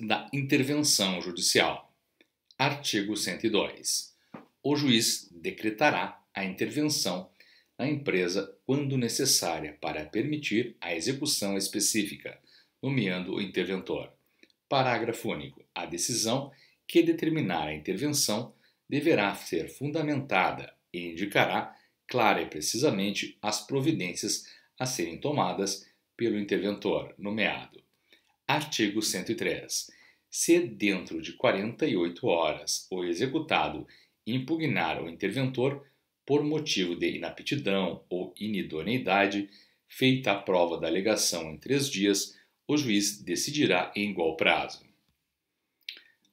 da intervenção judicial. Artigo 102. O juiz decretará a intervenção na empresa quando necessária para permitir a execução específica, nomeando o interventor. Parágrafo único. A decisão que determinar a intervenção deverá ser fundamentada e indicará clara e precisamente as providências a serem tomadas pelo interventor nomeado. Artigo 103. Se dentro de 48 horas o executado impugnar o interventor por motivo de inaptidão ou inidoneidade, feita a prova da alegação em três dias, o juiz decidirá em igual prazo.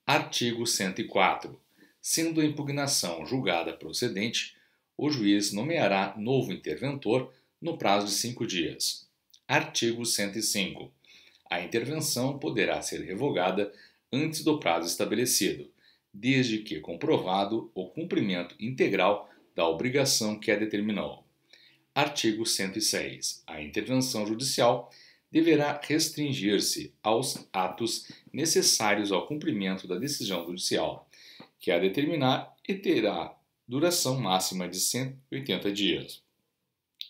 Artigo 104. Sendo a impugnação julgada procedente, o juiz nomeará novo interventor no prazo de cinco dias. Artigo 105. A intervenção poderá ser revogada antes do prazo estabelecido, desde que comprovado o cumprimento integral da obrigação que a determinou. Artigo 106. A intervenção judicial deverá restringir-se aos atos necessários ao cumprimento da decisão judicial, que a determinar e terá duração máxima de 180 dias,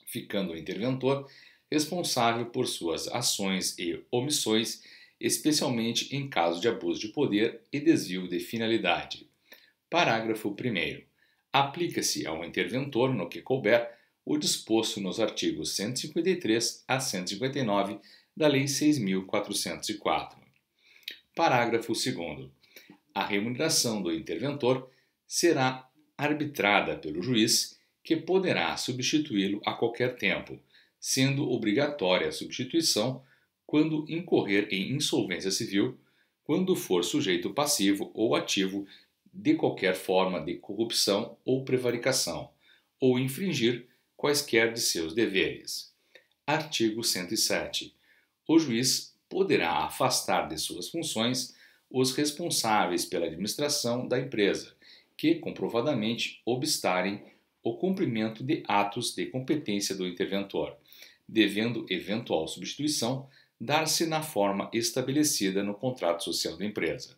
ficando o interventor responsável por suas ações e omissões, especialmente em caso de abuso de poder e desvio de finalidade. Parágrafo 1. Aplica-se ao interventor, no que couber, o disposto nos artigos 153 a 159 da Lei 6.404. Parágrafo 2. A remuneração do interventor será arbitrada pelo juiz, que poderá substituí-lo a qualquer tempo, sendo obrigatória a substituição quando incorrer em insolvência civil, quando for sujeito passivo ou ativo de qualquer forma de corrupção ou prevaricação, ou infringir quaisquer de seus deveres. Artigo 107. O juiz poderá afastar de suas funções os responsáveis pela administração da empresa, que comprovadamente obstarem o cumprimento de atos de competência do interventor devendo eventual substituição dar-se na forma estabelecida no contrato social da empresa.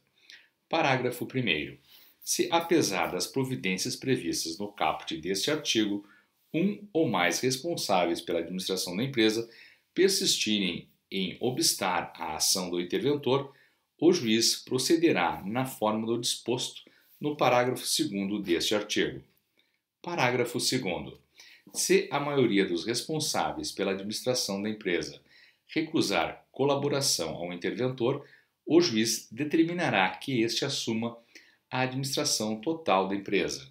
Parágrafo 1. Se, apesar das providências previstas no caput deste artigo, um ou mais responsáveis pela administração da empresa persistirem em obstar a ação do interventor, o juiz procederá na forma do disposto no parágrafo 2 deste artigo. Parágrafo 2. Se a maioria dos responsáveis pela administração da empresa recusar colaboração ao interventor, o juiz determinará que este assuma a administração total da empresa.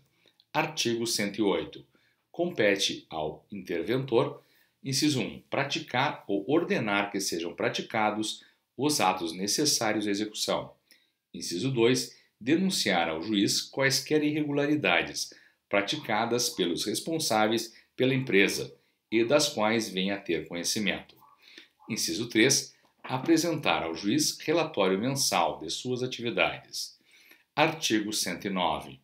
Artigo 108. Compete ao interventor, inciso 1, praticar ou ordenar que sejam praticados os atos necessários à execução. Inciso 2, denunciar ao juiz quaisquer irregularidades praticadas pelos responsáveis pela empresa e das quais venha a ter conhecimento. Inciso 3. Apresentar ao juiz relatório mensal de suas atividades. Artigo 109.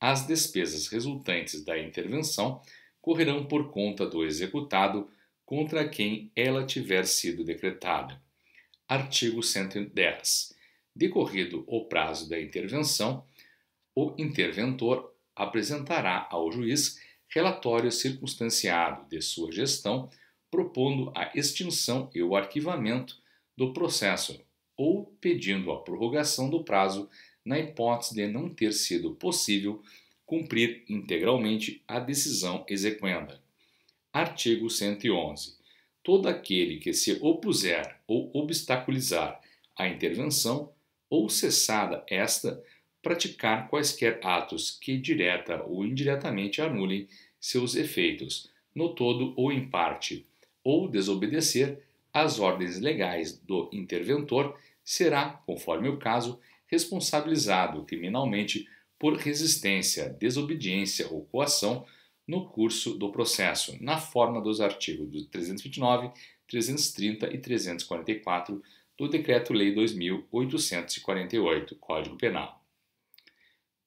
As despesas resultantes da intervenção correrão por conta do executado contra quem ela tiver sido decretada. Artigo 110. Decorrido o prazo da intervenção, o interventor apresentará ao juiz relatório circunstanciado de sua gestão, propondo a extinção e o arquivamento do processo ou pedindo a prorrogação do prazo na hipótese de não ter sido possível cumprir integralmente a decisão exequenda. Artigo 111. Todo aquele que se opuser ou obstaculizar a intervenção ou cessada esta, praticar quaisquer atos que direta ou indiretamente anulem seus efeitos, no todo ou em parte, ou desobedecer às ordens legais do interventor, será, conforme o caso, responsabilizado criminalmente por resistência, desobediência ou coação no curso do processo, na forma dos artigos 329, 330 e 344 do Decreto-Lei 2848, Código Penal.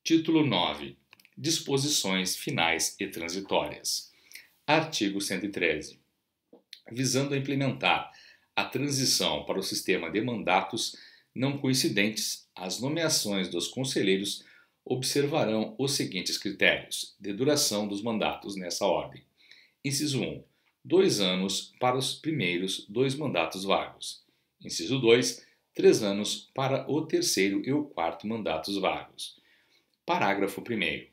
Título 9. Disposições finais e transitórias. Artigo 113. Visando implementar a transição para o sistema de mandatos não coincidentes, as nomeações dos conselheiros observarão os seguintes critérios de duração dos mandatos nessa ordem. Inciso 1. Dois anos para os primeiros dois mandatos vagos. Inciso 2. Três anos para o terceiro e o quarto mandatos vagos. Parágrafo 1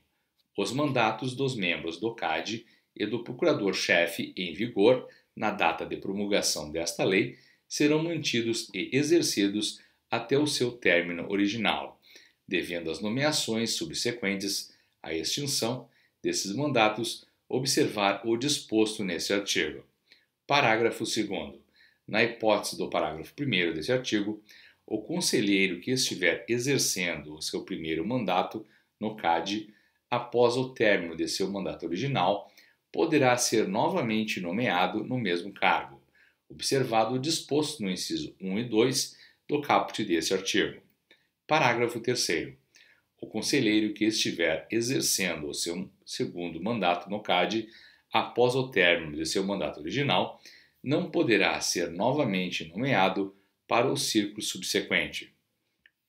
os mandatos dos membros do CAD e do procurador-chefe em vigor na data de promulgação desta lei serão mantidos e exercidos até o seu término original, devendo as nomeações subsequentes à extinção desses mandatos observar o disposto nesse artigo. Parágrafo 2. Na hipótese do parágrafo 1 desse artigo, o conselheiro que estiver exercendo o seu primeiro mandato no CAD após o término de seu mandato original, poderá ser novamente nomeado no mesmo cargo, observado o disposto no inciso 1 e 2 do caput deste artigo. Parágrafo 3 o conselheiro que estiver exercendo o seu segundo mandato no CAD após o término de seu mandato original não poderá ser novamente nomeado para o círculo subsequente.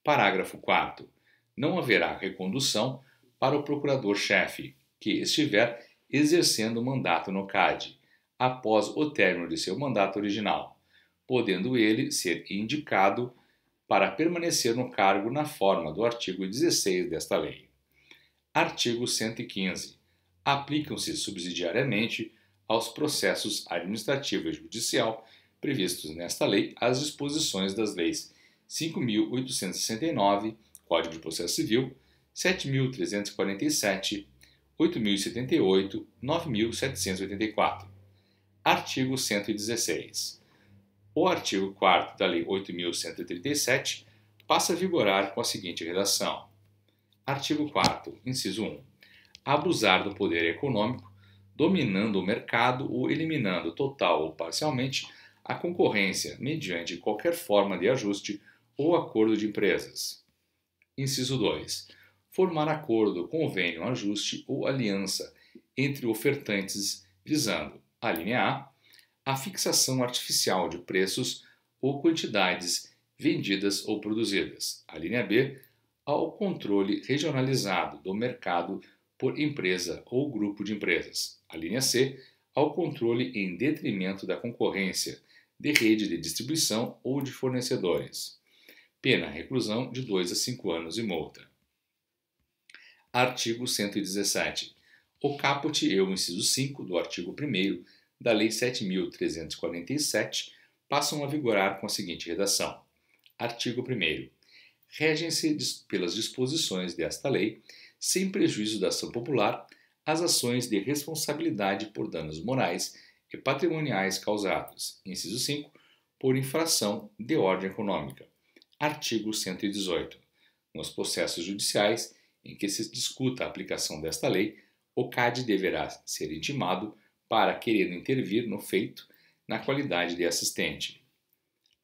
Parágrafo 4. Não haverá recondução para o procurador-chefe, que estiver exercendo o mandato no CAD, após o término de seu mandato original, podendo ele ser indicado para permanecer no cargo na forma do artigo 16 desta lei. Artigo 115. Aplicam-se subsidiariamente aos processos administrativo e judicial previstos nesta lei as disposições das leis 5.869, Código de Processo Civil, 7.347, 8.078, 9.784. Artigo 116. O artigo 4 da Lei 8.137 passa a vigorar com a seguinte redação: Artigo 4, inciso 1. Abusar do poder econômico, dominando o mercado ou eliminando total ou parcialmente a concorrência mediante qualquer forma de ajuste ou acordo de empresas. Inciso 2 formar acordo, convênio, ajuste ou aliança entre ofertantes, visando, a linha A, a fixação artificial de preços ou quantidades vendidas ou produzidas, a linha B, ao controle regionalizado do mercado por empresa ou grupo de empresas, a linha C, ao controle em detrimento da concorrência, de rede de distribuição ou de fornecedores. Pena reclusão de 2 a 5 anos e multa. Artigo 117. O caput e o inciso 5 do artigo 1 da Lei 7.347 passam a vigorar com a seguinte redação: Artigo 1. Regem-se pelas disposições desta lei, sem prejuízo da ação popular, as ações de responsabilidade por danos morais e patrimoniais causados, inciso 5, por infração de ordem econômica. Artigo 118. Nos processos judiciais em que se discuta a aplicação desta lei, o CAD deverá ser intimado para querer intervir no feito na qualidade de assistente.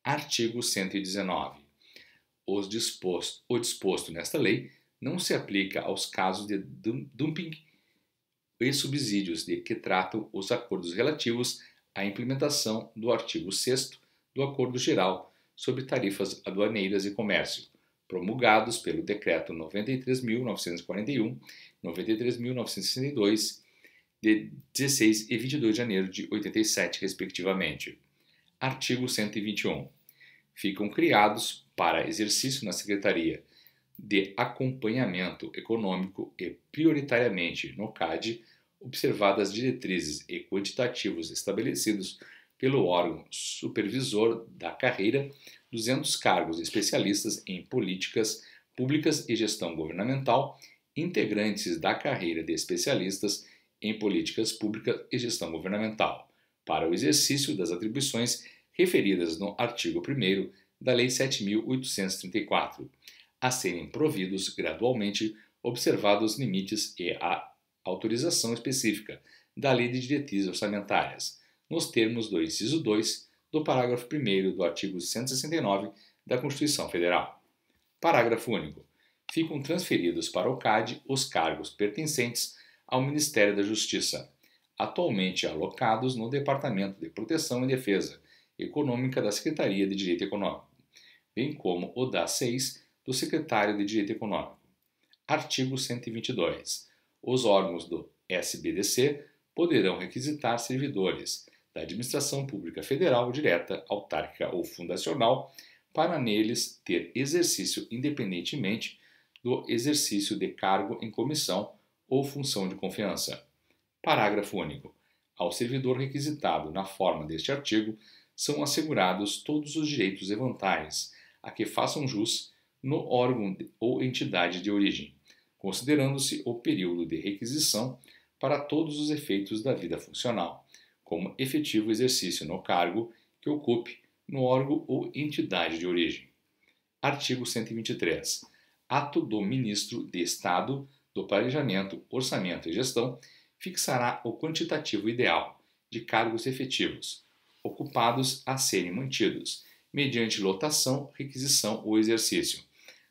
Artigo 119. Os disposto, o disposto nesta lei não se aplica aos casos de dumping e subsídios de que tratam os acordos relativos à implementação do artigo 6 do Acordo Geral sobre Tarifas Aduaneiras e Comércio, promulgados pelo Decreto 93.941, 93.962, de 16 e 22 de janeiro de 87, respectivamente. Artigo 121. Ficam criados para exercício na Secretaria de Acompanhamento Econômico e prioritariamente no CAD, observadas diretrizes e quantitativos estabelecidos pelo órgão supervisor da carreira 200 cargos especialistas em políticas públicas e gestão governamental, integrantes da carreira de especialistas em políticas públicas e gestão governamental, para o exercício das atribuições referidas no artigo 1 da Lei 7.834, a serem providos gradualmente, observados os limites e a autorização específica da Lei de Diretrizes Orçamentárias nos termos do inciso 2 do parágrafo 1 do artigo 169 da Constituição Federal. Parágrafo único. Ficam transferidos para o CAD os cargos pertencentes ao Ministério da Justiça, atualmente alocados no Departamento de Proteção e Defesa Econômica da Secretaria de Direito Econômico, bem como o da 6 do Secretário de Direito Econômico. Artigo 122. Os órgãos do SBDC poderão requisitar servidores, da administração pública federal, direta, autárquica ou fundacional, para neles ter exercício independentemente do exercício de cargo em comissão ou função de confiança. Parágrafo único. Ao servidor requisitado na forma deste artigo são assegurados todos os direitos e vantagens a que façam jus no órgão ou entidade de origem, considerando-se o período de requisição para todos os efeitos da vida funcional, como efetivo exercício no cargo que ocupe no órgão ou entidade de origem. Artigo 123. Ato do Ministro de Estado do Planejamento, Orçamento e Gestão fixará o quantitativo ideal de cargos efetivos ocupados a serem mantidos, mediante lotação, requisição ou exercício,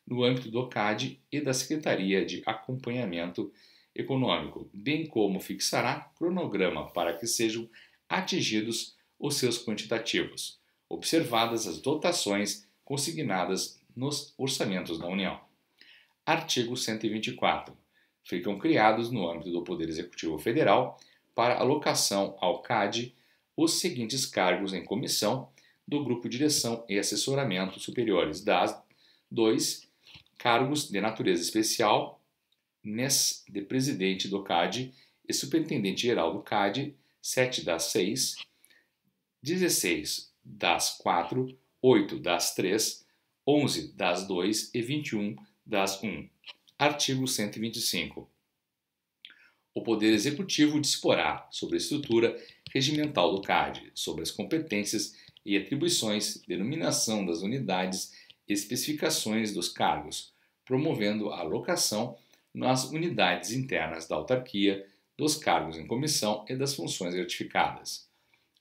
no âmbito do CAD e da Secretaria de Acompanhamento Econômico, bem como fixará cronograma para que sejam atingidos os seus quantitativos, observadas as dotações consignadas nos orçamentos da União. Artigo 124. Ficam criados no âmbito do Poder Executivo Federal para alocação ao CAD os seguintes cargos em comissão do Grupo Direção e Assessoramento Superiores das 2 cargos de natureza especial, NES de presidente do CAD e superintendente geral do CAD 7 das 6, 16 das 4, 8 das 3, 11 das 2 e 21 das 1. Artigo 125. O Poder Executivo disporá sobre a estrutura regimental do CAD, sobre as competências e atribuições, denominação das unidades e especificações dos cargos, promovendo a alocação nas unidades internas da autarquia dos cargos em comissão e das funções gratificadas.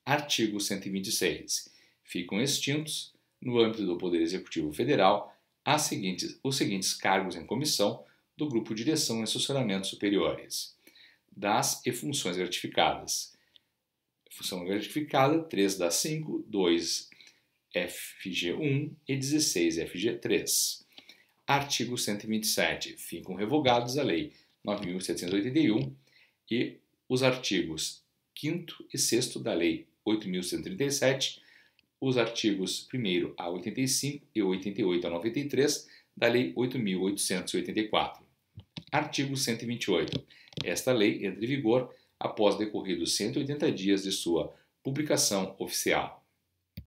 Artigo 126. Ficam extintos, no âmbito do Poder Executivo Federal, as seguintes, os seguintes cargos em comissão do Grupo Direção e Assessoramentos Superiores. Das e funções gratificadas. Função gratificada, 3 da 5, 2 FG1 e 16 FG3. Artigo 127. Ficam revogados a Lei 9.781 e os artigos 5 e 6 da Lei 8.137, os artigos 1 a 85 e 88 a 93 da Lei 8.884. Artigo 128. Esta lei entra em vigor após decorridos 180 dias de sua publicação oficial.